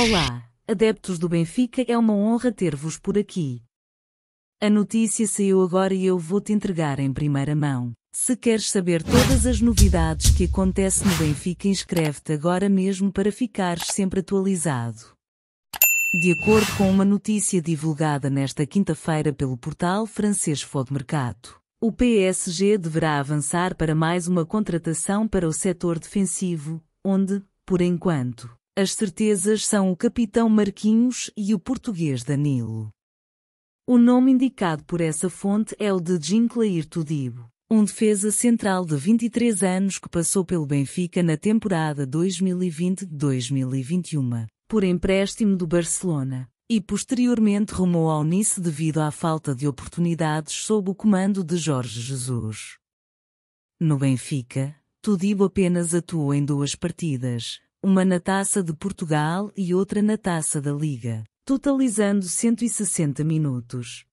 Olá, adeptos do Benfica, é uma honra ter-vos por aqui. A notícia saiu agora e eu vou te entregar em primeira mão. Se queres saber todas as novidades que acontecem no Benfica, inscreve-te agora mesmo para ficares sempre atualizado. De acordo com uma notícia divulgada nesta quinta-feira pelo portal francês Fode o PSG deverá avançar para mais uma contratação para o setor defensivo, onde, por enquanto, as certezas são o capitão Marquinhos e o português Danilo. O nome indicado por essa fonte é o de Jinclair Tudibo, um defesa central de 23 anos que passou pelo Benfica na temporada 2020-2021, por empréstimo do Barcelona, e posteriormente rumou ao Nice devido à falta de oportunidades sob o comando de Jorge Jesus. No Benfica, Tudibo apenas atuou em duas partidas, uma na Taça de Portugal e outra na Taça da Liga, totalizando 160 minutos.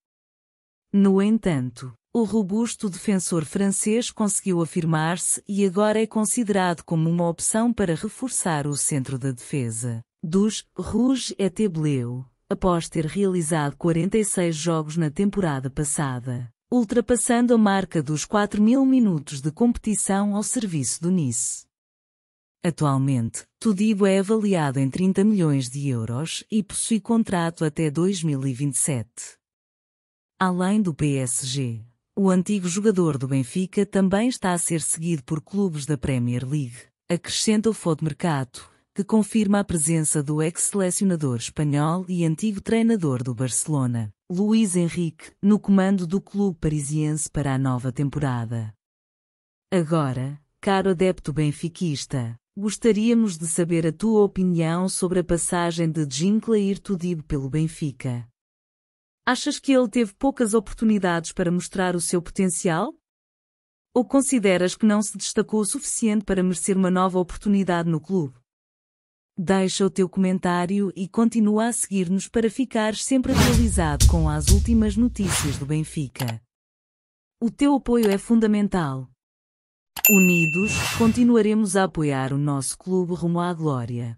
No entanto, o robusto defensor francês conseguiu afirmar-se e agora é considerado como uma opção para reforçar o centro da defesa dos Rouge et Tebleu, após ter realizado 46 jogos na temporada passada, ultrapassando a marca dos 4 mil minutos de competição ao serviço do Nice. Atualmente, Tudibo é avaliado em 30 milhões de euros e possui contrato até 2027. Além do PSG, o antigo jogador do Benfica também está a ser seguido por clubes da Premier League, acrescenta o Fodmercato, que confirma a presença do ex-selecionador espanhol e antigo treinador do Barcelona, Luís Henrique, no comando do clube parisiense para a nova temporada. Agora, caro adepto benfiquista, Gostaríamos de saber a tua opinião sobre a passagem de Ginclair Tudib pelo Benfica. Achas que ele teve poucas oportunidades para mostrar o seu potencial? Ou consideras que não se destacou o suficiente para merecer uma nova oportunidade no clube? Deixa o teu comentário e continua a seguir-nos para ficares sempre atualizado com as últimas notícias do Benfica. O teu apoio é fundamental Unidos, continuaremos a apoiar o nosso clube rumo à glória.